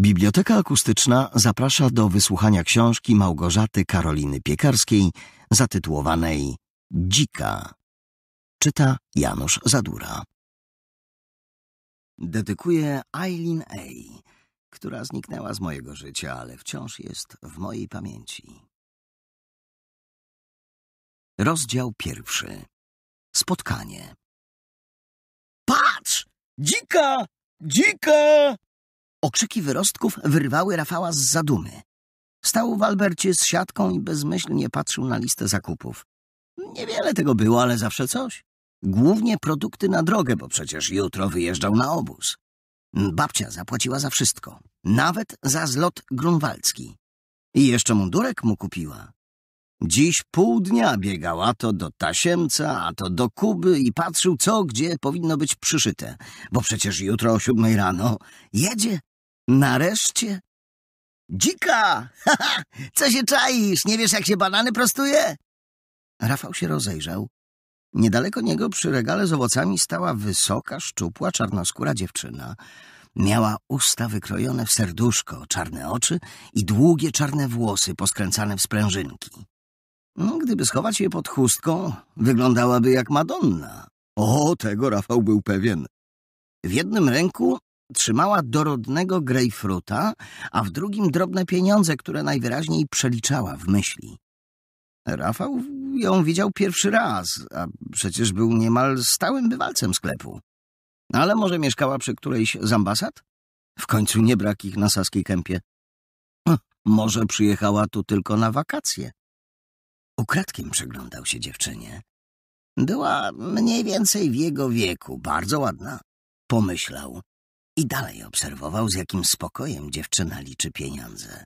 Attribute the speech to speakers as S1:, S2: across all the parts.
S1: Biblioteka Akustyczna zaprasza do wysłuchania książki Małgorzaty Karoliny Piekarskiej zatytułowanej Dzika. Czyta Janusz Zadura. Dedykuję Eileen A., która zniknęła z mojego życia, ale wciąż jest w mojej pamięci. Rozdział pierwszy. Spotkanie. Patrz! Dzika! Dzika! Okrzyki wyrostków wyrwały Rafała z zadumy. Stał w Albercie z siatką i bezmyślnie patrzył na listę zakupów. Niewiele tego było, ale zawsze coś. Głównie produkty na drogę, bo przecież jutro wyjeżdżał na obóz. Babcia zapłaciła za wszystko, nawet za zlot grunwaldzki. I jeszcze mundurek mu kupiła. Dziś pół dnia biegał, a to do Tasiemca, a to do Kuby i patrzył, co gdzie powinno być przyszyte, bo przecież jutro o siódmej rano jedzie Nareszcie? Dzika! ha! Co się czaisz? Nie wiesz, jak się banany prostuje? Rafał się rozejrzał. Niedaleko niego przy regale z owocami stała wysoka, szczupła, czarnoskóra dziewczyna. Miała usta wykrojone w serduszko, czarne oczy i długie czarne włosy poskręcane w sprężynki. No, gdyby schować je pod chustką, wyglądałaby jak Madonna. O, tego Rafał był pewien. W jednym ręku trzymała dorodnego grejpfruta, a w drugim drobne pieniądze, które najwyraźniej przeliczała w myśli. Rafał ją widział pierwszy raz, a przecież był niemal stałym bywalcem sklepu. Ale może mieszkała przy którejś z ambasad? W końcu nie brak ich na Saskiej Kępie. Hm, może przyjechała tu tylko na wakacje. Ukradkiem przeglądał się dziewczynie. Była mniej więcej w jego wieku, bardzo ładna. Pomyślał, i dalej obserwował, z jakim spokojem dziewczyna liczy pieniądze.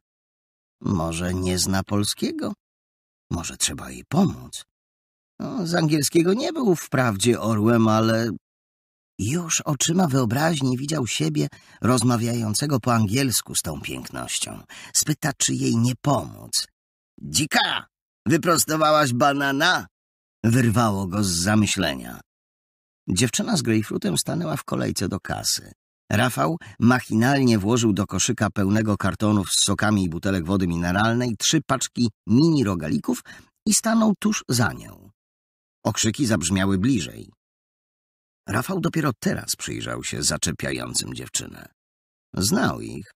S1: Może nie zna polskiego? Może trzeba jej pomóc? No, z angielskiego nie był wprawdzie orłem, ale już oczyma wyobraźni widział siebie rozmawiającego po angielsku z tą pięknością. Spyta, czy jej nie pomóc. Dzika! Wyprostowałaś banana? Wyrwało go z zamyślenia. Dziewczyna z greifrutem stanęła w kolejce do kasy. Rafał machinalnie włożył do koszyka pełnego kartonów z sokami i butelek wody mineralnej trzy paczki mini rogalików i stanął tuż za nią. Okrzyki zabrzmiały bliżej. Rafał dopiero teraz przyjrzał się zaczepiającym dziewczynę. Znał ich,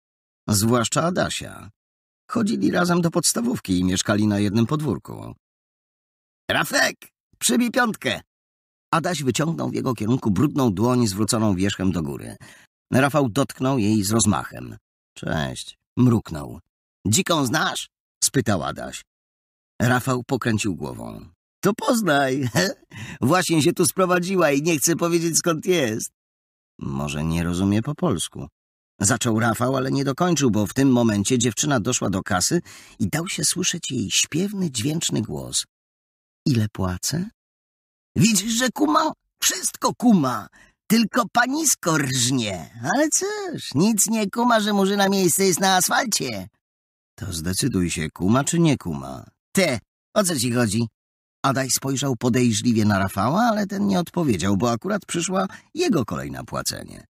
S1: zwłaszcza Adasia. Chodzili razem do podstawówki i mieszkali na jednym podwórku. Rafek, przybij piątkę! Adaś wyciągnął w jego kierunku brudną dłoń zwróconą wierzchem do góry. Rafał dotknął jej z rozmachem. Cześć, mruknął. Dziką znasz? spytał Adaś. Rafał pokręcił głową. To poznaj. Właśnie się tu sprowadziła i nie chce powiedzieć skąd jest. Może nie rozumie po polsku. Zaczął Rafał, ale nie dokończył, bo w tym momencie dziewczyna doszła do kasy i dał się słyszeć jej śpiewny, dźwięczny głos. Ile płacę? Widzisz, że kuma? Wszystko kuma! Tylko panisko rżnie. Ale cóż, nic nie kuma, że murzyna miejsce jest na asfalcie. To zdecyduj się, kuma czy nie kuma. Te, o co ci chodzi? Adaś spojrzał podejrzliwie na Rafała, ale ten nie odpowiedział, bo akurat przyszła jego kolej na płacenie.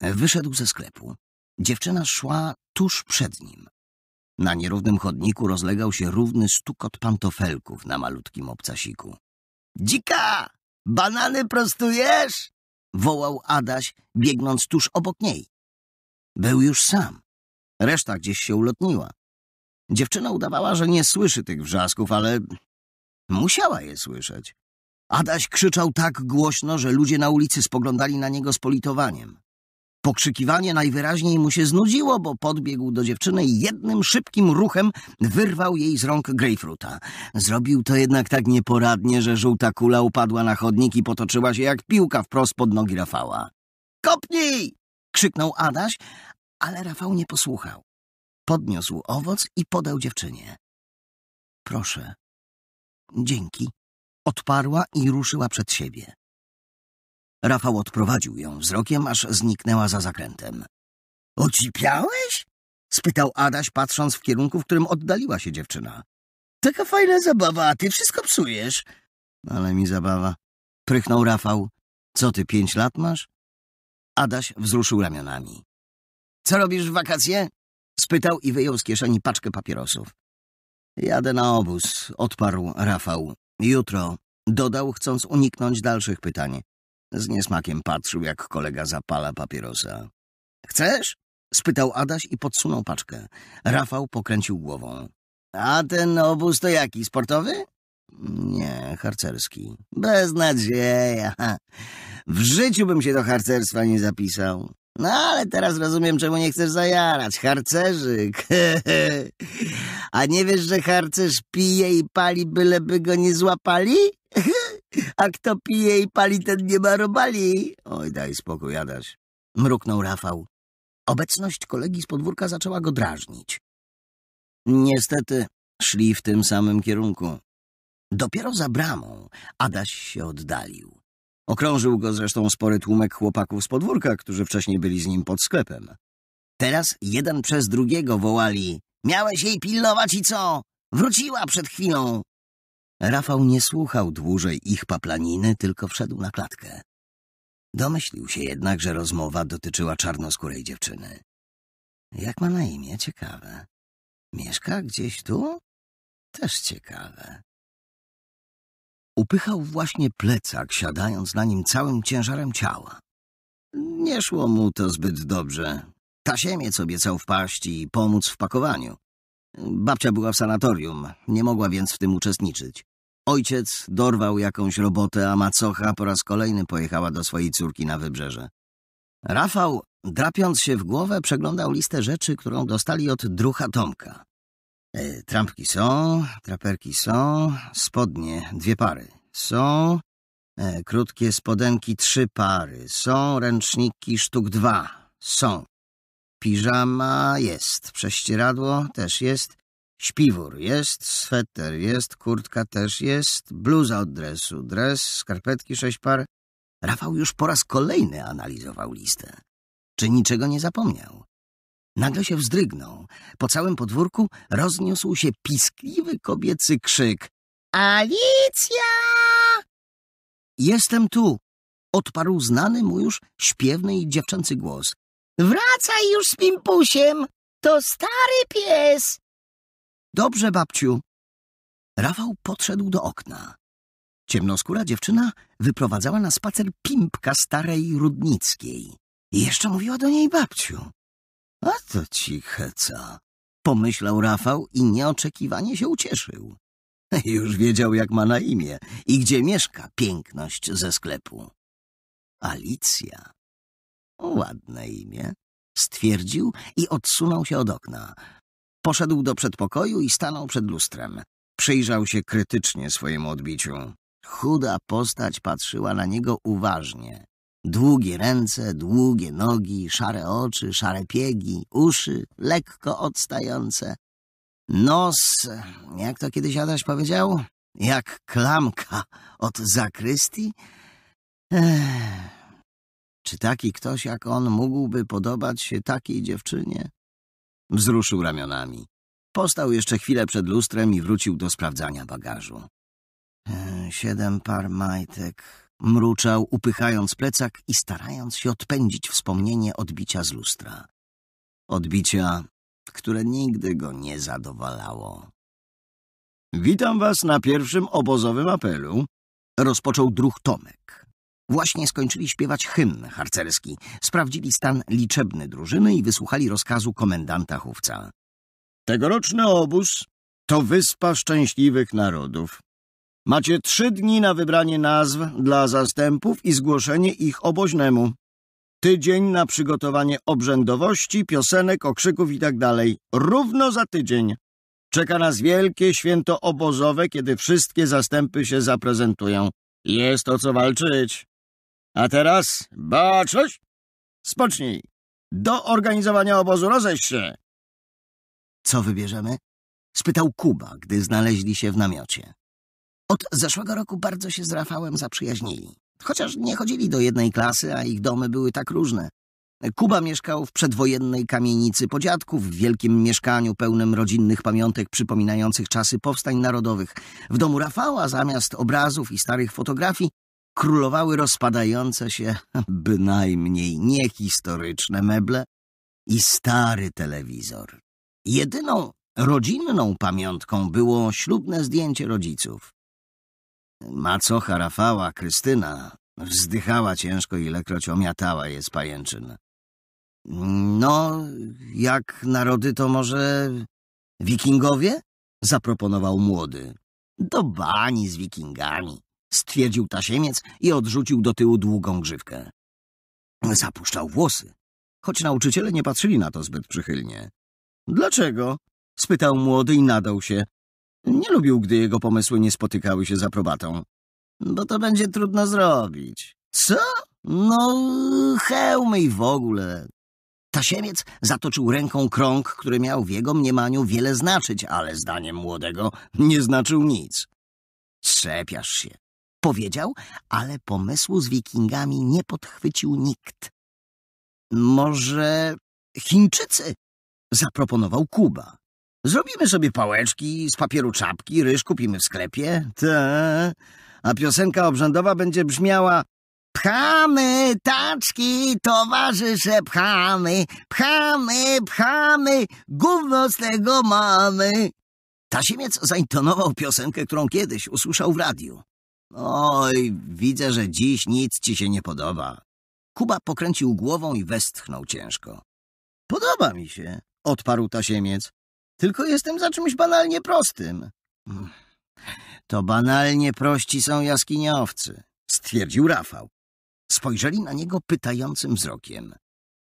S1: Wyszedł ze sklepu. Dziewczyna szła tuż przed nim. Na nierównym chodniku rozlegał się równy stukot pantofelków na malutkim obcasiku. — Dzika! Banany prostujesz? wołał Adaś, biegnąc tuż obok niej. Był już sam. Reszta gdzieś się ulotniła. Dziewczyna udawała, że nie słyszy tych wrzasków, ale musiała je słyszeć. Adaś krzyczał tak głośno, że ludzie na ulicy spoglądali na niego z politowaniem. Pokrzykiwanie najwyraźniej mu się znudziło, bo podbiegł do dziewczyny i jednym szybkim ruchem wyrwał jej z rąk grejpfruta. Zrobił to jednak tak nieporadnie, że żółta kula upadła na chodnik i potoczyła się jak piłka wprost pod nogi Rafała. Kopnij! krzyknął Adaś, ale Rafał nie posłuchał. Podniósł owoc i podał dziewczynie. Proszę. Dzięki. Odparła i ruszyła przed siebie. Rafał odprowadził ją wzrokiem, aż zniknęła za zakrętem. Ocipiałeś? spytał Adaś, patrząc w kierunku, w którym oddaliła się dziewczyna. Taka fajna zabawa, a ty wszystko psujesz. Ale mi zabawa. Prychnął Rafał. Co ty, pięć lat masz? Adaś wzruszył ramionami. Co robisz w wakacje? Spytał i wyjął z kieszeni paczkę papierosów. Jadę na obóz, odparł Rafał. Jutro, dodał, chcąc uniknąć dalszych pytań. Z niesmakiem patrzył, jak kolega zapala papierosa. Chcesz? spytał Adaś i podsunął paczkę. Rafał pokręcił głową. A ten obóz to jaki? Sportowy? Nie, harcerski. Bez nadzieja. W życiu bym się do harcerstwa nie zapisał. No ale teraz rozumiem, czemu nie chcesz zajarać. Harcerzyk. A nie wiesz, że harcerz pije i pali, byleby go nie złapali? A kto pije i pali, ten nie ma robali. Oj, daj spokój, Adaś. Mruknął Rafał. Obecność kolegi z podwórka zaczęła go drażnić. Niestety szli w tym samym kierunku. Dopiero za bramą Adaś się oddalił. Okrążył go zresztą spory tłumek chłopaków z podwórka, którzy wcześniej byli z nim pod sklepem. Teraz jeden przez drugiego wołali. Miałeś jej pilnować i co? Wróciła przed chwilą. Rafał nie słuchał dłużej ich paplaniny, tylko wszedł na klatkę. Domyślił się jednak, że rozmowa dotyczyła czarnoskórej dziewczyny. Jak ma na imię? Ciekawe. Mieszka gdzieś tu? Też ciekawe. Upychał właśnie plecak, siadając na nim całym ciężarem ciała. Nie szło mu to zbyt dobrze. Tasiemiec obiecał wpaść i pomóc w pakowaniu. Babcia była w sanatorium, nie mogła więc w tym uczestniczyć. Ojciec dorwał jakąś robotę, a macocha po raz kolejny pojechała do swojej córki na wybrzeże. Rafał, drapiąc się w głowę, przeglądał listę rzeczy, którą dostali od drucha Tomka. E, trampki są, traperki są, spodnie dwie pary są, e, krótkie spodenki trzy pary są, ręczniki sztuk dwa są. Piżama jest, prześcieradło też jest, Śpiwór jest, sweter jest, kurtka też jest, bluza od dresu, dres, skarpetki sześć par. Rafał już po raz kolejny analizował listę. Czy niczego nie zapomniał? Nagle się wzdrygnął. Po całym podwórku rozniósł się piskliwy kobiecy krzyk. Alicja! Jestem tu! Odparł znany mu już śpiewny i dziewczęcy głos. Wracaj już z pimpusiem! To stary pies! Dobrze, babciu. Rafał podszedł do okna. Ciemnoskóra dziewczyna wyprowadzała na spacer pimpka starej Rudnickiej. I jeszcze mówiła do niej babciu. A to ciche co? pomyślał Rafał i nieoczekiwanie się ucieszył. Już wiedział, jak ma na imię i gdzie mieszka piękność ze sklepu. Alicja. Ładne imię, stwierdził i odsunął się od okna. Poszedł do przedpokoju i stanął przed lustrem. Przyjrzał się krytycznie swojemu odbiciu. Chuda postać patrzyła na niego uważnie. Długie ręce, długie nogi, szare oczy, szare piegi, uszy lekko odstające. Nos, jak to kiedyś Adaś powiedział, jak klamka od zakrystii? Ech. Czy taki ktoś jak on mógłby podobać się takiej dziewczynie? Wzruszył ramionami. Postał jeszcze chwilę przed lustrem i wrócił do sprawdzania bagażu. E, siedem par majtek. Mruczał, upychając plecak i starając się odpędzić wspomnienie odbicia z lustra. Odbicia, które nigdy go nie zadowalało. Witam was na pierwszym obozowym apelu, rozpoczął druh Tomek. Właśnie skończyli śpiewać hymn harcerski, sprawdzili stan liczebny drużyny i wysłuchali rozkazu komendanta Hówca. Tegoroczny obóz to Wyspa Szczęśliwych Narodów. Macie trzy dni na wybranie nazw dla zastępów i zgłoszenie ich oboźnemu. Tydzień na przygotowanie obrzędowości, piosenek, okrzyków itd. Tak Równo za tydzień. Czeka nas wielkie święto obozowe, kiedy wszystkie zastępy się zaprezentują. Jest o co walczyć. A teraz baczność! Spocznij! Do organizowania obozu rozejdź się! Co wybierzemy? Spytał Kuba, gdy znaleźli się w namiocie. Od zeszłego roku bardzo się z Rafałem zaprzyjaźnili. Chociaż nie chodzili do jednej klasy, a ich domy były tak różne. Kuba mieszkał w przedwojennej kamienicy po dziadku, w wielkim mieszkaniu pełnym rodzinnych pamiątek przypominających czasy powstań narodowych. W domu Rafała zamiast obrazów i starych fotografii królowały rozpadające się, bynajmniej niehistoryczne meble i stary telewizor. Jedyną rodzinną pamiątką było ślubne zdjęcie rodziców. Macocha Rafała, Krystyna, wzdychała ciężko, ilekroć omiatała je z pajęczyn. No, jak narody to może wikingowie? Zaproponował młody. Do bani z wikingami stwierdził tasiemiec i odrzucił do tyłu długą grzywkę. Zapuszczał włosy, choć nauczyciele nie patrzyli na to zbyt przychylnie. Dlaczego? spytał młody i nadał się. Nie lubił, gdy jego pomysły nie spotykały się z aprobatą. Bo to będzie trudno zrobić. Co? No, hełmy i w ogóle. Tasiemiec zatoczył ręką krąg, który miał w jego mniemaniu wiele znaczyć, ale zdaniem młodego nie znaczył nic. Strzepiasz się, powiedział, ale pomysłu z wikingami nie podchwycił nikt. Może Chińczycy? Zaproponował Kuba. Zrobimy sobie pałeczki z papieru czapki, ryż kupimy w sklepie. te, A piosenka obrzędowa będzie brzmiała Pchamy taczki, towarzysze, pchamy, pchamy, pchamy, gówno z tego mamy. Tasiemiec zaintonował piosenkę, którą kiedyś usłyszał w radiu. Oj, widzę, że dziś nic ci się nie podoba. Kuba pokręcił głową i westchnął ciężko. Podoba mi się, odparł tasiemiec. Tylko jestem za czymś banalnie prostym. To banalnie prości są jaskiniowcy, stwierdził Rafał. Spojrzeli na niego pytającym wzrokiem.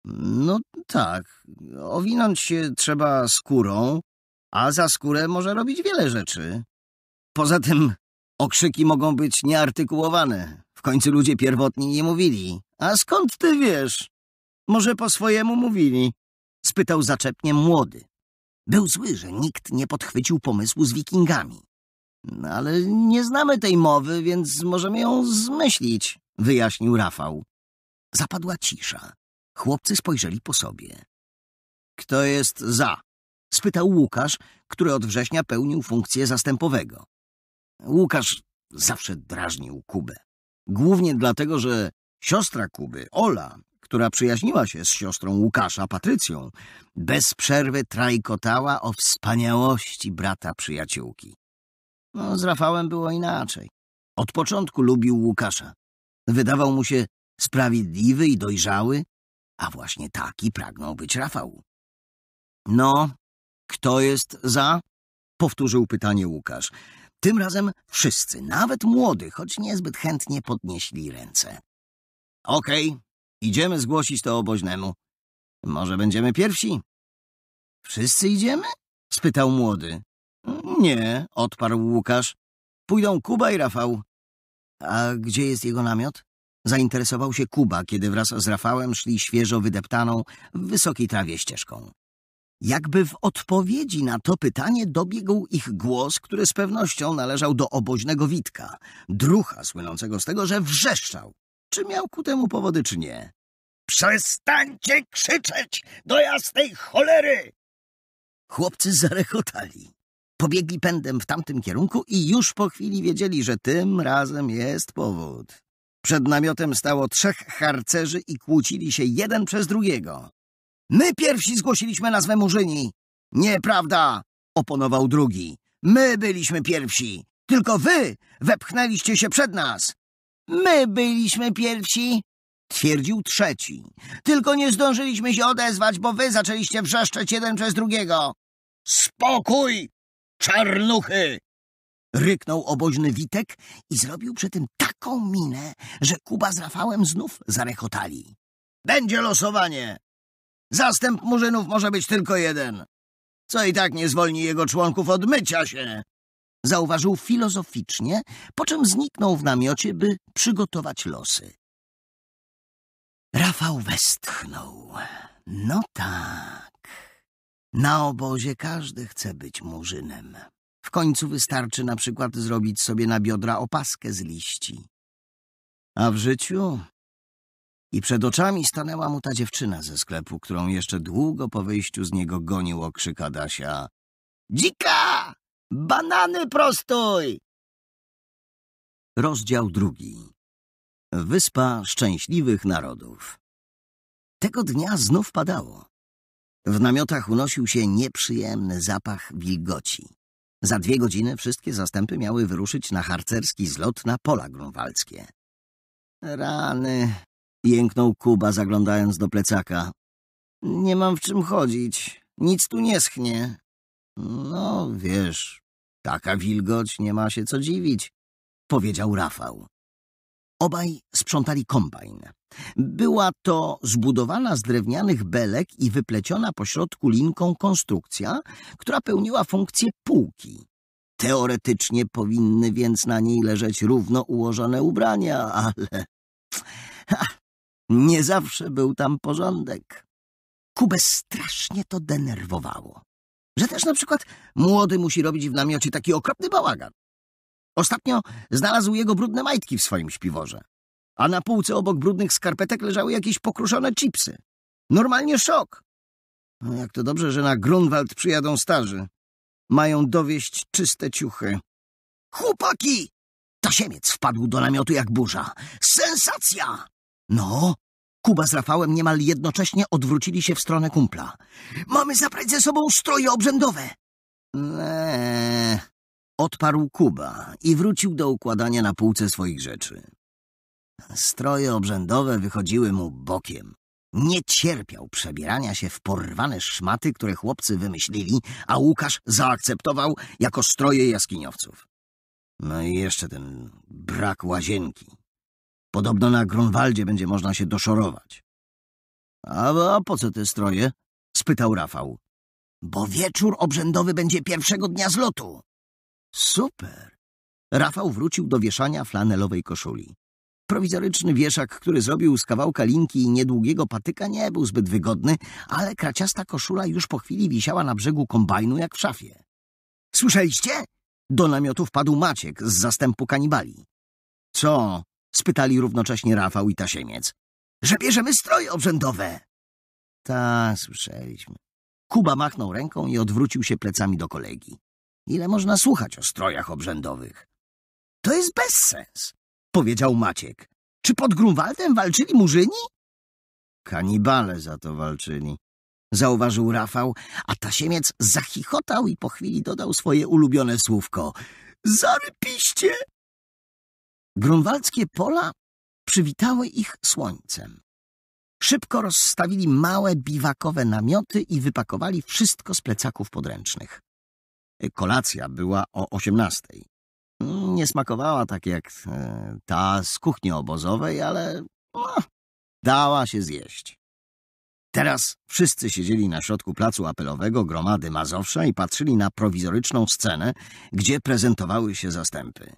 S1: No tak, owinąć się trzeba skórą, a za skórę może robić wiele rzeczy. Poza tym Okrzyki mogą być nieartykułowane. W końcu ludzie pierwotni nie mówili. A skąd ty wiesz? Może po swojemu mówili? Spytał zaczepnie młody. Był zły, że nikt nie podchwycił pomysłu z wikingami. No, ale nie znamy tej mowy, więc możemy ją zmyślić, wyjaśnił Rafał. Zapadła cisza. Chłopcy spojrzeli po sobie. Kto jest za? spytał Łukasz, który od września pełnił funkcję zastępowego. Łukasz zawsze drażnił Kubę. Głównie dlatego, że siostra Kuby, Ola, która przyjaźniła się z siostrą Łukasza, Patrycją, bez przerwy trajkotała o wspaniałości brata przyjaciółki. No, z Rafałem było inaczej. Od początku lubił Łukasza. Wydawał mu się sprawiedliwy i dojrzały, a właśnie taki pragnął być Rafał. No, kto jest za? Powtórzył pytanie Łukasz. Tym razem wszyscy, nawet młody, choć niezbyt chętnie podnieśli ręce. Okej, okay, idziemy zgłosić to oboźnemu. Może będziemy pierwsi? Wszyscy idziemy? spytał młody. Nie, odparł Łukasz. Pójdą Kuba i Rafał. A gdzie jest jego namiot? Zainteresował się Kuba, kiedy wraz z Rafałem szli świeżo wydeptaną w wysokiej trawie ścieżką. Jakby w odpowiedzi na to pytanie dobiegł ich głos, który z pewnością należał do oboźnego Witka, drucha słynącego z tego, że wrzeszczał. Czy miał ku temu powody, czy nie? Przestańcie krzyczeć do jasnej cholery! Chłopcy zarechotali. Pobiegli pędem w tamtym kierunku i już po chwili wiedzieli, że tym razem jest powód. Przed namiotem stało trzech harcerzy i kłócili się jeden przez drugiego. My pierwsi zgłosiliśmy nazwę Murzyni. Nieprawda, oponował drugi. My byliśmy pierwsi. Tylko wy wepchnęliście się przed nas. My byliśmy pierwsi, twierdził trzeci. Tylko nie zdążyliśmy się odezwać, bo wy zaczęliście wrzeszczeć jeden przez drugiego. Spokój, czarnuchy! Ryknął oboźny Witek i zrobił przy tym taką minę, że Kuba z Rafałem znów zarechotali. Będzie losowanie, Zastęp murzynów może być tylko jeden, co i tak nie zwolni jego członków od mycia się. Zauważył filozoficznie, po czym zniknął w namiocie, by przygotować losy. Rafał westchnął. No tak. Na obozie każdy chce być murzynem. W końcu wystarczy na przykład zrobić sobie na biodra opaskę z liści. A w życiu i przed oczami stanęła mu ta dziewczyna ze sklepu, którą jeszcze długo po wyjściu z niego gonił okrzyk Adasia. Dzika! Banany prostój! Rozdział drugi. Wyspa Szczęśliwych Narodów. Tego dnia znów padało. W namiotach unosił się nieprzyjemny zapach wilgoci. Za dwie godziny wszystkie zastępy miały wyruszyć na harcerski zlot na pola grunwaldzkie. Rany, Jęknął Kuba, zaglądając do plecaka. Nie mam w czym chodzić. Nic tu nie schnie. No, wiesz, taka wilgoć, nie ma się co dziwić, powiedział Rafał. Obaj sprzątali kombajn. Była to zbudowana z drewnianych belek i wypleciona pośrodku linką konstrukcja, która pełniła funkcję półki. Teoretycznie powinny więc na niej leżeć równo ułożone ubrania, ale... Nie zawsze był tam porządek. Kubę strasznie to denerwowało. Że też na przykład młody musi robić w namiocie taki okropny bałagan. Ostatnio znalazł jego brudne majtki w swoim śpiworze, a na półce obok brudnych skarpetek leżały jakieś pokruszone chipsy. Normalnie szok. No jak to dobrze, że na Grunwald przyjadą starzy. Mają dowieść czyste ciuchy. Chłopaki! Tasiemiec wpadł do namiotu jak burza. Sensacja! No, Kuba z Rafałem niemal jednocześnie odwrócili się w stronę kumpla. Mamy zabrać ze sobą stroje obrzędowe. Eee, odparł Kuba i wrócił do układania na półce swoich rzeczy. Stroje obrzędowe wychodziły mu bokiem. Nie cierpiał przebierania się w porwane szmaty, które chłopcy wymyślili, a Łukasz zaakceptował jako stroje jaskiniowców. No i jeszcze ten brak łazienki. Podobno na Grunwaldzie będzie można się doszorować. A, a po co te stroje? spytał Rafał. Bo wieczór obrzędowy będzie pierwszego dnia zlotu. Super. Rafał wrócił do wieszania flanelowej koszuli. Prowizoryczny wieszak, który zrobił z kawałka linki i niedługiego patyka, nie był zbyt wygodny, ale kraciasta koszula już po chwili wisiała na brzegu kombajnu jak w szafie. Słyszeliście? Do namiotu wpadł Maciek z zastępu kanibali. Co? spytali równocześnie Rafał i Tasiemiec. Że bierzemy stroje obrzędowe. Ta, słyszeliśmy. Kuba machnął ręką i odwrócił się plecami do kolegi. Ile można słuchać o strojach obrzędowych? To jest bezsens, powiedział Maciek. Czy pod Grunwaldem walczyli murzyni? Kanibale za to walczyli, zauważył Rafał, a Tasiemiec zachichotał i po chwili dodał swoje ulubione słówko. Zarypiście! Grunwaldzkie pola przywitały ich słońcem. Szybko rozstawili małe biwakowe namioty i wypakowali wszystko z plecaków podręcznych. Kolacja była o osiemnastej. Nie smakowała tak jak e, ta z kuchni obozowej, ale no, dała się zjeść. Teraz wszyscy siedzieli na środku placu apelowego gromady Mazowsza i patrzyli na prowizoryczną scenę, gdzie prezentowały się zastępy.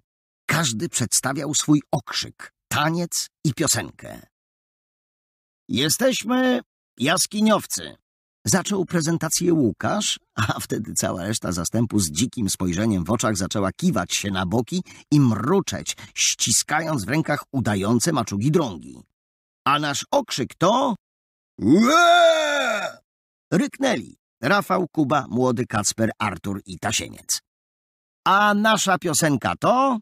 S1: Każdy przedstawiał swój okrzyk, taniec i piosenkę. Jesteśmy jaskiniowcy, zaczął prezentację Łukasz, a wtedy cała reszta zastępu z dzikim spojrzeniem w oczach zaczęła kiwać się na boki i mruczeć, ściskając w rękach udające maczugi drągi. A nasz okrzyk to... Łe! Ryknęli Rafał, Kuba, młody Kacper, Artur i Tasiemiec. A nasza piosenka to...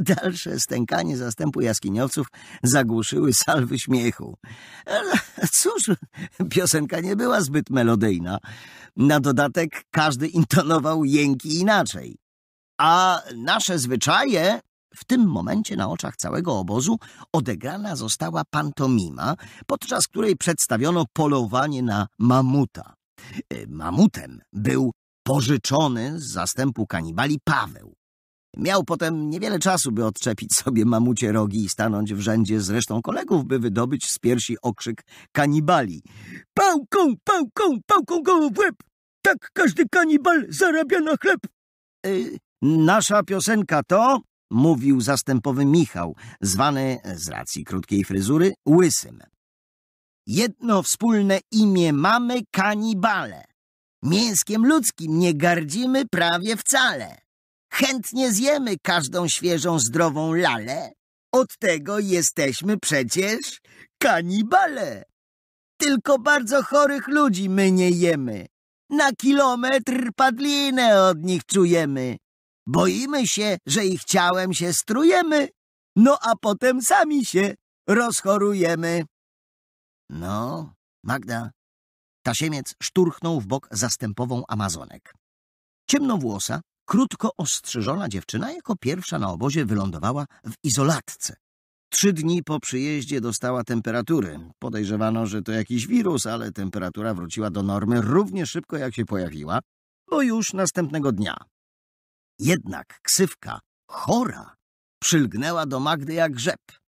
S1: Dalsze stękanie zastępu jaskiniowców zagłuszyły salwy śmiechu. Cóż, piosenka nie była zbyt melodyjna. Na dodatek każdy intonował jęki inaczej. A nasze zwyczaje... W tym momencie na oczach całego obozu odegrana została pantomima, podczas której przedstawiono polowanie na mamuta. Mamutem był pożyczony z zastępu kanibali Paweł. Miał potem niewiele czasu, by odczepić sobie mamucie rogi i stanąć w rzędzie z resztą kolegów, by wydobyć z piersi okrzyk kanibali. Pałką, pałką, pałką go w łeb! Tak każdy kanibal zarabia na chleb! Y, nasza piosenka to, mówił zastępowy Michał, zwany z racji krótkiej fryzury Łysym. Jedno wspólne imię mamy kanibale. Mięskiem ludzkim nie gardzimy prawie wcale. Chętnie zjemy każdą świeżą, zdrową lalę. Od tego jesteśmy przecież kanibale. Tylko bardzo chorych ludzi my nie jemy. Na kilometr padlinę od nich czujemy. Boimy się, że ich ciałem się strujemy, no a potem sami się rozchorujemy. No, Magda, Tasiemiec szturchnął w bok zastępową Amazonek. Ciemnowłosa, krótko ostrzyżona dziewczyna jako pierwsza na obozie wylądowała w izolatce. Trzy dni po przyjeździe dostała temperatury. Podejrzewano, że to jakiś wirus, ale temperatura wróciła do normy równie szybko jak się pojawiła, bo już następnego dnia. Jednak ksywka chora przylgnęła do Magdy jak rzep.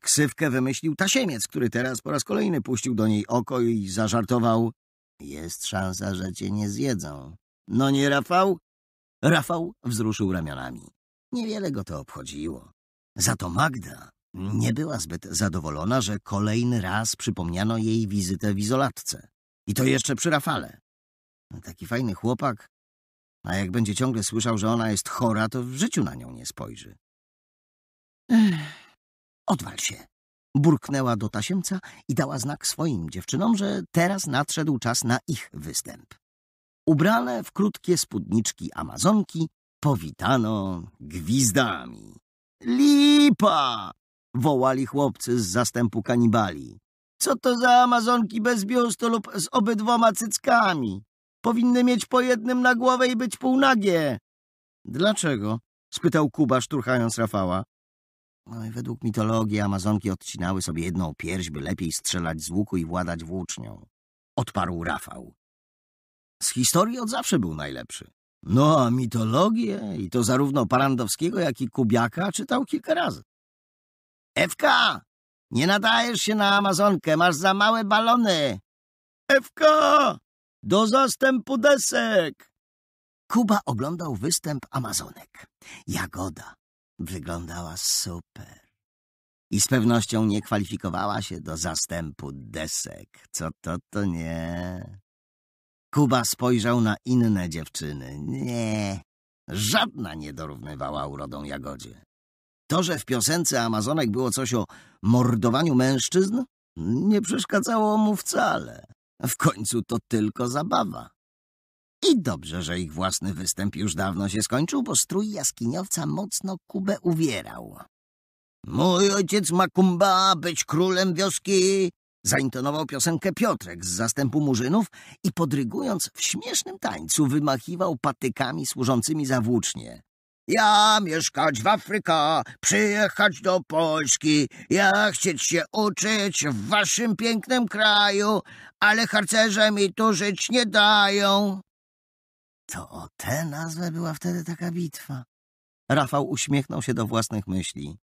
S1: Ksywkę wymyślił Tasiemiec, który teraz po raz kolejny puścił do niej oko i zażartował. Jest szansa, że cię nie zjedzą. No nie, Rafał? Rafał wzruszył ramionami. Niewiele go to obchodziło. Za to Magda nie była zbyt zadowolona, że kolejny raz przypomniano jej wizytę w izolatce. I to jeszcze przy Rafale. Taki fajny chłopak, a jak będzie ciągle słyszał, że ona jest chora, to w życiu na nią nie spojrzy. Ech. Odwal się! Burknęła do tasiemca i dała znak swoim dziewczynom, że teraz nadszedł czas na ich występ. Ubrane w krótkie spódniczki amazonki powitano gwizdami. Lipa! wołali chłopcy z zastępu kanibali. Co to za amazonki bez biustu lub z obydwoma cyckami? Powinny mieć po jednym na głowę i być półnagie. Dlaczego? spytał Kuba, szturchając Rafała według mitologii Amazonki odcinały sobie jedną pierś, by lepiej strzelać z łuku i władać włócznią. Odparł Rafał. Z historii od zawsze był najlepszy. No a mitologię, i to zarówno Parandowskiego, jak i Kubiaka, czytał kilka razy. Ewka! Nie nadajesz się na Amazonkę, masz za małe balony! Ewka! Do zastępu desek! Kuba oglądał występ Amazonek. Jagoda, Wyglądała super. I z pewnością nie kwalifikowała się do zastępu desek. Co to, to nie. Kuba spojrzał na inne dziewczyny. Nie, żadna nie dorównywała urodą Jagodzie. To, że w piosence Amazonek było coś o mordowaniu mężczyzn, nie przeszkadzało mu wcale. W końcu to tylko zabawa. I dobrze, że ich własny występ już dawno się skończył, bo strój jaskiniowca mocno Kubę uwierał. Mój ojciec ma kumba być królem wioski, zaintonował piosenkę Piotrek z zastępu murzynów i podrygując w śmiesznym tańcu wymachiwał patykami służącymi za włócznie. Ja mieszkać w Afryka, przyjechać do Polski, ja chcieć się uczyć w waszym pięknym kraju, ale harcerze mi tu żyć nie dają. To o tę nazwę była wtedy taka bitwa. Rafał uśmiechnął się do własnych myśli.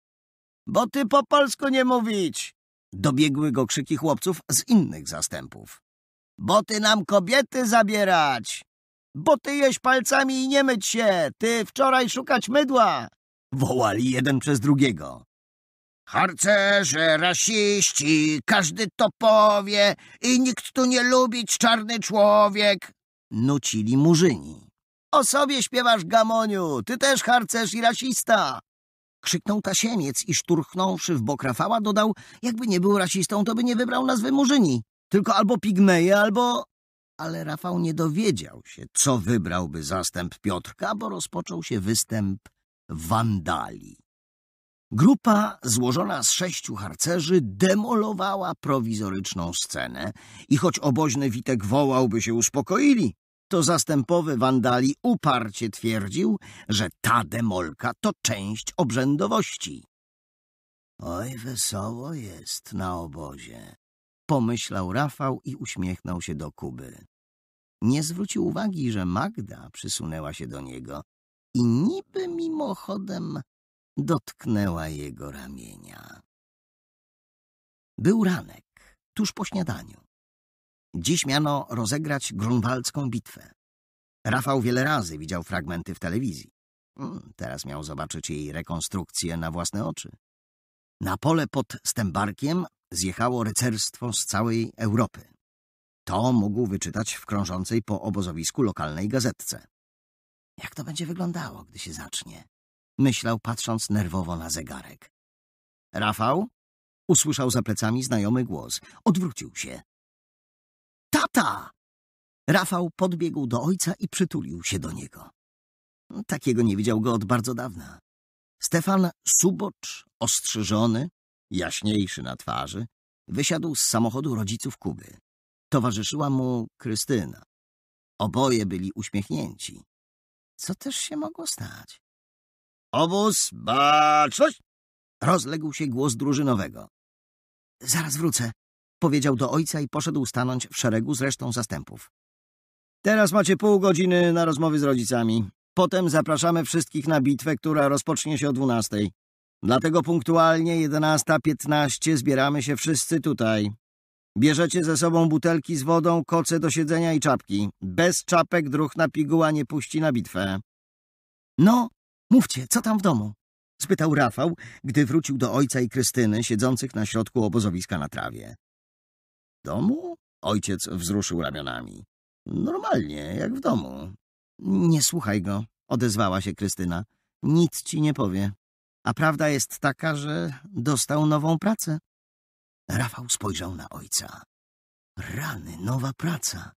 S1: Bo ty po polsku nie mówić! Dobiegły go krzyki chłopców z innych zastępów. Bo ty nam kobiety zabierać! Bo ty jeść palcami i nie myć się! Ty wczoraj szukać mydła! Wołali jeden przez drugiego. Harcerze, rasiści, każdy to powie i nikt tu nie lubić czarny człowiek nucili murzyni. O sobie śpiewasz, Gamoniu, ty też harcerz i rasista! Krzyknął tasiemiec i szturchnąwszy w bok Rafała dodał, jakby nie był rasistą, to by nie wybrał nazwy murzyni. Tylko albo pigmeje, albo... Ale Rafał nie dowiedział się, co wybrałby zastęp Piotrka, bo rozpoczął się występ wandali. Grupa złożona z sześciu harcerzy demolowała prowizoryczną scenę i choć oboźny Witek wołałby się uspokoili, to zastępowy wandali uparcie twierdził, że ta demolka to część obrzędowości. Oj, wesoło jest na obozie, pomyślał Rafał i uśmiechnął się do Kuby. Nie zwrócił uwagi, że Magda przysunęła się do niego i niby mimochodem dotknęła jego ramienia. Był ranek, tuż po śniadaniu. Dziś miano rozegrać grunwaldzką bitwę. Rafał wiele razy widział fragmenty w telewizji. Mm, teraz miał zobaczyć jej rekonstrukcję na własne oczy. Na pole pod Stębarkiem zjechało rycerstwo z całej Europy. To mógł wyczytać w krążącej po obozowisku lokalnej gazetce. Jak to będzie wyglądało, gdy się zacznie? Myślał, patrząc nerwowo na zegarek. Rafał? Usłyszał za plecami znajomy głos. Odwrócił się. Tata! Rafał podbiegł do ojca i przytulił się do niego. Takiego nie widział go od bardzo dawna. Stefan Subocz, ostrzyżony, jaśniejszy na twarzy, wysiadł z samochodu rodziców Kuby. Towarzyszyła mu Krystyna. Oboje byli uśmiechnięci. Co też się mogło stać? Obóz, baczność! Rozległ się głos drużynowego. Zaraz wrócę, Powiedział do ojca i poszedł stanąć w szeregu z resztą zastępów. Teraz macie pół godziny na rozmowy z rodzicami. Potem zapraszamy wszystkich na bitwę, która rozpocznie się o dwunastej. Dlatego punktualnie 11.15 zbieramy się wszyscy tutaj. Bierzecie ze sobą butelki z wodą, koce do siedzenia i czapki. Bez czapek druhna piguła nie puści na bitwę. No, mówcie, co tam w domu? spytał Rafał, gdy wrócił do ojca i Krystyny, siedzących na środku obozowiska na trawie domu? Ojciec wzruszył ramionami. Normalnie, jak w domu. Nie słuchaj go, odezwała się Krystyna. Nic ci nie powie. A prawda jest taka, że dostał nową pracę. Rafał spojrzał na ojca. Rany, nowa praca.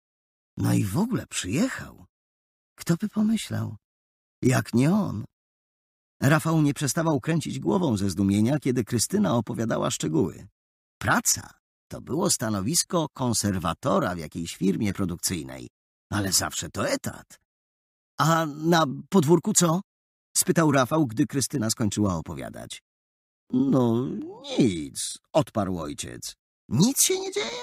S1: No i w ogóle przyjechał. Kto by pomyślał? Jak nie on? Rafał nie przestawał kręcić głową ze zdumienia, kiedy Krystyna opowiadała szczegóły. Praca to było stanowisko konserwatora w jakiejś firmie produkcyjnej, ale zawsze to etat. A na podwórku co? spytał Rafał, gdy Krystyna skończyła opowiadać. No nic, odparł ojciec. Nic się nie dzieje?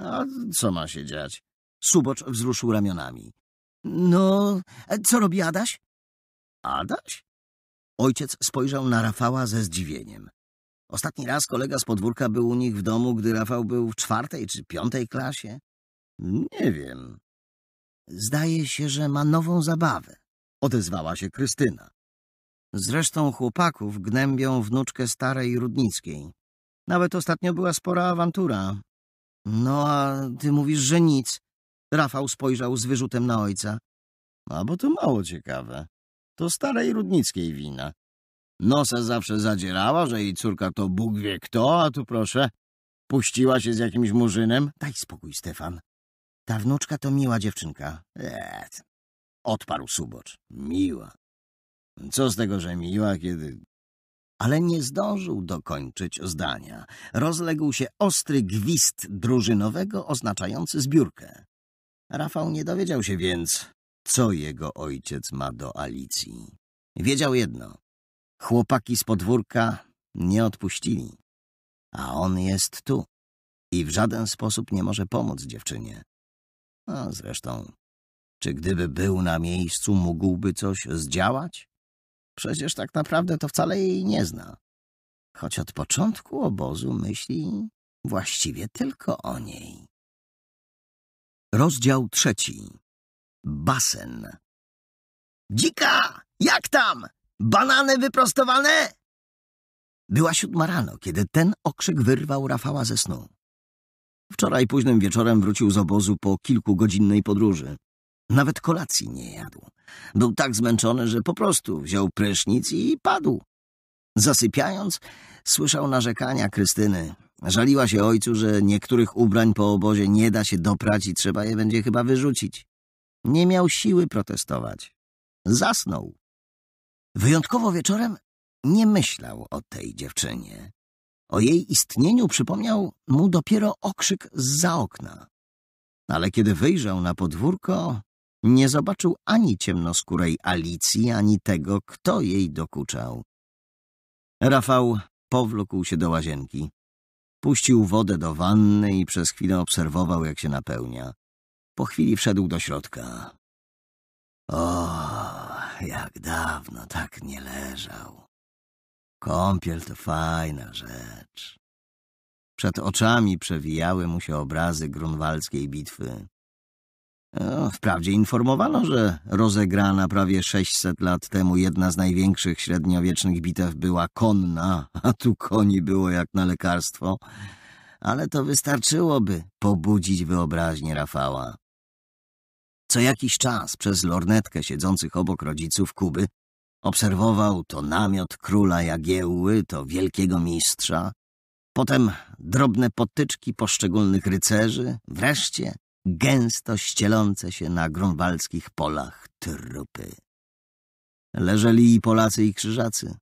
S1: A co ma się dziać? Subocz wzruszył ramionami. No, co robi Adaś? Adaś? Ojciec spojrzał na Rafała ze zdziwieniem. Ostatni raz kolega z podwórka był u nich w domu, gdy Rafał był w czwartej czy piątej klasie. Nie wiem. Zdaje się, że ma nową zabawę, odezwała się Krystyna. Zresztą chłopaków gnębią wnuczkę starej Rudnickiej. Nawet ostatnio była spora awantura. No a ty mówisz, że nic. Rafał spojrzał z wyrzutem na ojca. A bo to mało ciekawe. To starej Rudnickiej wina. Nosa zawsze zadzierała, że jej córka to Bóg wie kto, a tu proszę, puściła się z jakimś murzynem. Daj spokój, Stefan. Ta wnuczka to miła dziewczynka. Eee, odparł Subocz. Miła. Co z tego, że miła, kiedy... Ale nie zdążył dokończyć zdania. Rozległ się ostry gwizd drużynowego oznaczający zbiórkę. Rafał nie dowiedział się więc, co jego ojciec ma do Alicji. Wiedział jedno. Chłopaki z podwórka nie odpuścili, a on jest tu i w żaden sposób nie może pomóc dziewczynie. A no, zresztą, czy gdyby był na miejscu, mógłby coś zdziałać? Przecież tak naprawdę to wcale jej nie zna. Choć od początku obozu myśli właściwie tylko o niej. Rozdział trzeci. Basen. Dzika! Jak tam? Banany wyprostowane! Była siódma rano, kiedy ten okrzyk wyrwał Rafała ze snu. Wczoraj późnym wieczorem wrócił z obozu po kilkugodzinnej podróży. Nawet kolacji nie jadł. Był tak zmęczony, że po prostu wziął prysznic i padł. Zasypiając, słyszał narzekania Krystyny. Żaliła się ojcu, że niektórych ubrań po obozie nie da się doprać i trzeba je będzie chyba wyrzucić. Nie miał siły protestować. Zasnął. Wyjątkowo wieczorem nie myślał o tej dziewczynie. O jej istnieniu przypomniał mu dopiero okrzyk z za okna. Ale kiedy wyjrzał na podwórko, nie zobaczył ani ciemnoskórej Alicji, ani tego, kto jej dokuczał. Rafał powlókł się do łazienki. Puścił wodę do wanny i przez chwilę obserwował, jak się napełnia. Po chwili wszedł do środka. O, jak dawno tak nie leżał. Kąpiel to fajna rzecz. Przed oczami przewijały mu się obrazy grunwaldzkiej bitwy. No, wprawdzie informowano, że rozegrana prawie 600 lat temu jedna z największych średniowiecznych bitew była konna, a tu koni było jak na lekarstwo. Ale to wystarczyłoby pobudzić wyobraźnię Rafała. Co jakiś czas przez lornetkę siedzących obok rodziców Kuby obserwował to namiot króla Jagiełły, to wielkiego mistrza, potem drobne potyczki poszczególnych rycerzy, wreszcie gęsto ścielące się na grunwaldzkich polach trupy. Leżeli i Polacy, i krzyżacy.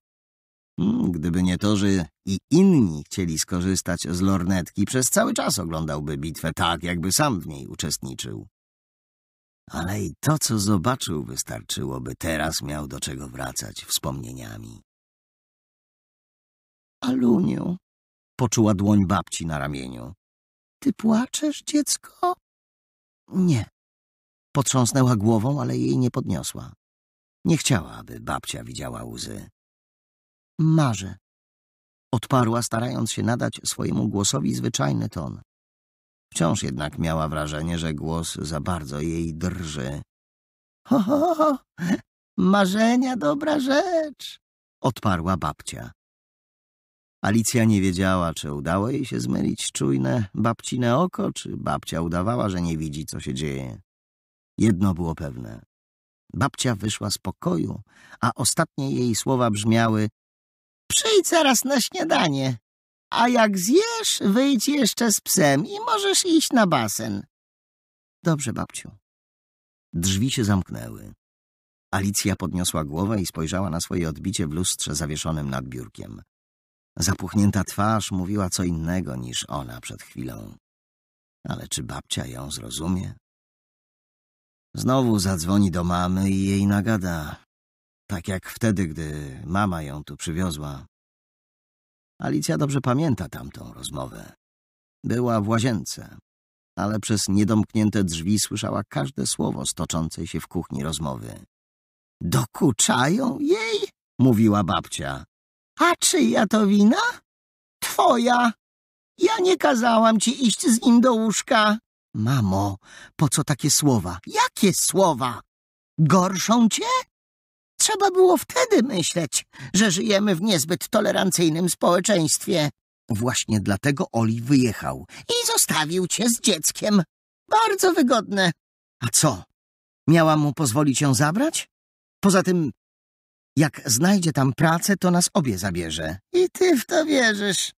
S1: Hmm, gdyby nie to, że i inni chcieli skorzystać z lornetki, przez cały czas oglądałby bitwę tak, jakby sam w niej uczestniczył. Ale i to, co zobaczył, wystarczyło, by teraz miał do czego wracać wspomnieniami. Aluniu, poczuła dłoń babci na ramieniu. Ty płaczesz, dziecko? Nie. Potrząsnęła głową, ale jej nie podniosła. Nie chciała, aby babcia widziała łzy. Marzę. Odparła, starając się nadać swojemu głosowi zwyczajny ton. Wciąż jednak miała wrażenie, że głos za bardzo jej drży. Ho, ho, ho. marzenia dobra rzecz, odparła babcia. Alicja nie wiedziała, czy udało jej się zmylić czujne babcine oko, czy babcia udawała, że nie widzi, co się dzieje. Jedno było pewne. Babcia wyszła z pokoju, a ostatnie jej słowa brzmiały Przyjdź zaraz na śniadanie. A jak zjesz, wyjdź jeszcze z psem i możesz iść na basen. Dobrze, babciu. Drzwi się zamknęły. Alicja podniosła głowę i spojrzała na swoje odbicie w lustrze zawieszonym nad biurkiem. Zapuchnięta twarz mówiła co innego niż ona przed chwilą. Ale czy babcia ją zrozumie? Znowu zadzwoni do mamy i jej nagada. Tak jak wtedy, gdy mama ją tu przywiozła. Alicja dobrze pamięta tamtą rozmowę. Była w łazience, ale przez niedomknięte drzwi słyszała każde słowo stoczącej się w kuchni rozmowy. Dokuczają jej? mówiła babcia. A czyja to wina? Twoja. Ja nie kazałam ci iść z nim do łóżka. Mamo, po co takie słowa? Jakie słowa? Gorszą cię? trzeba było wtedy myśleć, że żyjemy w niezbyt tolerancyjnym społeczeństwie. Właśnie dlatego Oli wyjechał i zostawił cię z dzieckiem. Bardzo wygodne. A co? Miała mu pozwolić ją zabrać? Poza tym, jak znajdzie tam pracę, to nas obie zabierze. I ty w to wierzysz.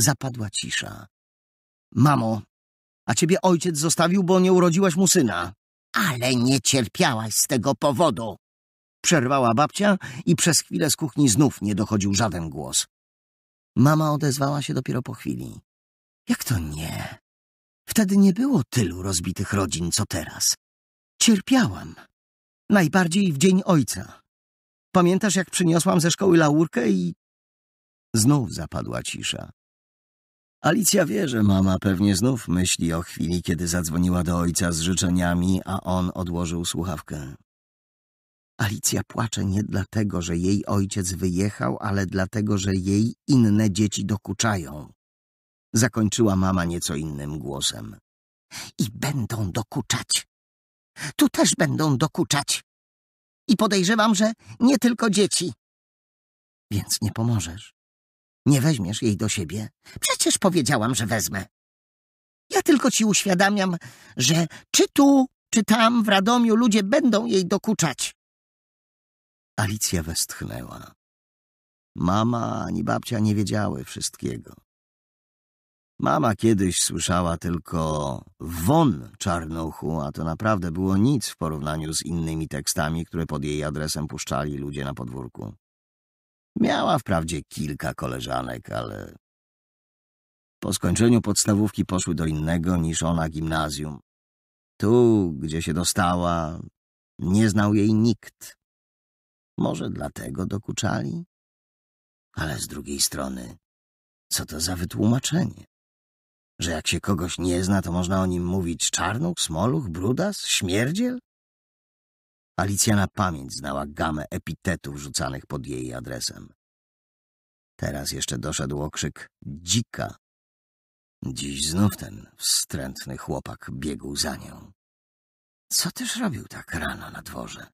S1: Zapadła cisza. Mamo, a ciebie ojciec zostawił, bo nie urodziłaś mu syna. Ale nie cierpiałaś z tego powodu. Przerwała babcia i przez chwilę z kuchni znów nie dochodził żaden głos. Mama odezwała się dopiero po chwili. Jak to nie? Wtedy nie było tylu rozbitych rodzin, co teraz. Cierpiałam. Najbardziej w dzień ojca. Pamiętasz, jak przyniosłam ze szkoły laurkę i... Znów zapadła cisza. Alicja wie, że mama pewnie znów myśli o chwili, kiedy zadzwoniła do ojca z życzeniami, a on odłożył słuchawkę. Alicja płacze nie dlatego, że jej ojciec wyjechał, ale dlatego, że jej inne dzieci dokuczają. Zakończyła mama nieco innym głosem. I będą dokuczać. Tu też będą dokuczać. I podejrzewam, że nie tylko dzieci. Więc nie pomożesz. Nie weźmiesz jej do siebie. Przecież powiedziałam, że wezmę. Ja tylko ci uświadamiam, że czy tu, czy tam w Radomiu ludzie będą jej dokuczać. Alicja westchnęła. Mama ani babcia nie wiedziały wszystkiego. Mama kiedyś słyszała tylko won czarnuchu, a to naprawdę było nic w porównaniu z innymi tekstami, które pod jej adresem puszczali ludzie na podwórku. Miała wprawdzie kilka koleżanek, ale po skończeniu podstawówki poszły do innego niż ona gimnazjum. Tu, gdzie się dostała, nie znał jej nikt. Może dlatego dokuczali? Ale z drugiej strony, co to za wytłumaczenie? Że jak się kogoś nie zna, to można o nim mówić czarnuk, smoluch, brudas, śmierdziel? Alicja na pamięć znała gamę epitetów rzucanych pod jej adresem. Teraz jeszcze doszedł okrzyk dzika. Dziś znów ten wstrętny chłopak biegł za nią. Co też robił tak rano na dworze?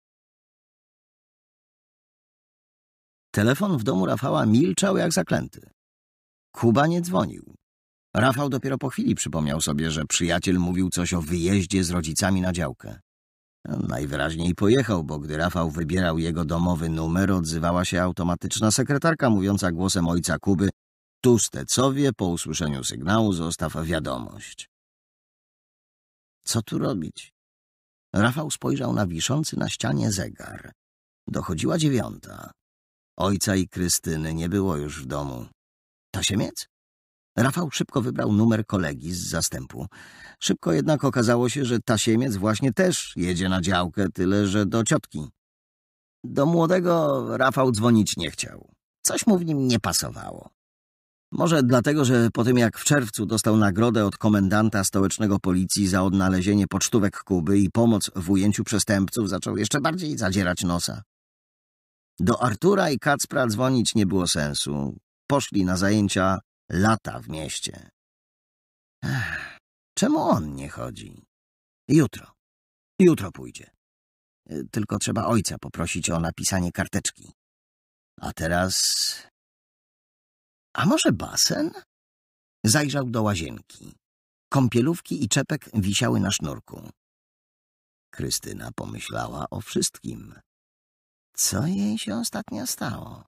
S1: Telefon w domu Rafała milczał jak zaklęty. Kuba nie dzwonił. Rafał dopiero po chwili przypomniał sobie, że przyjaciel mówił coś o wyjeździe z rodzicami na działkę. Najwyraźniej pojechał, bo gdy Rafał wybierał jego domowy numer, odzywała się automatyczna sekretarka mówiąca głosem ojca Kuby co wie po usłyszeniu sygnału zostaw wiadomość. Co tu robić? Rafał spojrzał na wiszący na ścianie zegar. Dochodziła dziewiąta. Ojca i Krystyny nie było już w domu. Tasiemiec? Rafał szybko wybrał numer kolegi z zastępu. Szybko jednak okazało się, że Tasiemiec właśnie też jedzie na działkę, tyle że do ciotki. Do młodego Rafał dzwonić nie chciał. Coś mu w nim nie pasowało. Może dlatego, że po tym jak w czerwcu dostał nagrodę od komendanta stołecznego policji za odnalezienie pocztówek Kuby i pomoc w ujęciu przestępców, zaczął jeszcze bardziej zadzierać nosa. Do Artura i Kacpra dzwonić nie było sensu. Poszli na zajęcia lata w mieście. Ech, czemu on nie chodzi? Jutro. Jutro pójdzie. E, tylko trzeba ojca poprosić o napisanie karteczki. A teraz... A może basen? Zajrzał do łazienki. Kąpielówki i czepek wisiały na sznurku. Krystyna pomyślała o wszystkim. Co jej się ostatnio stało?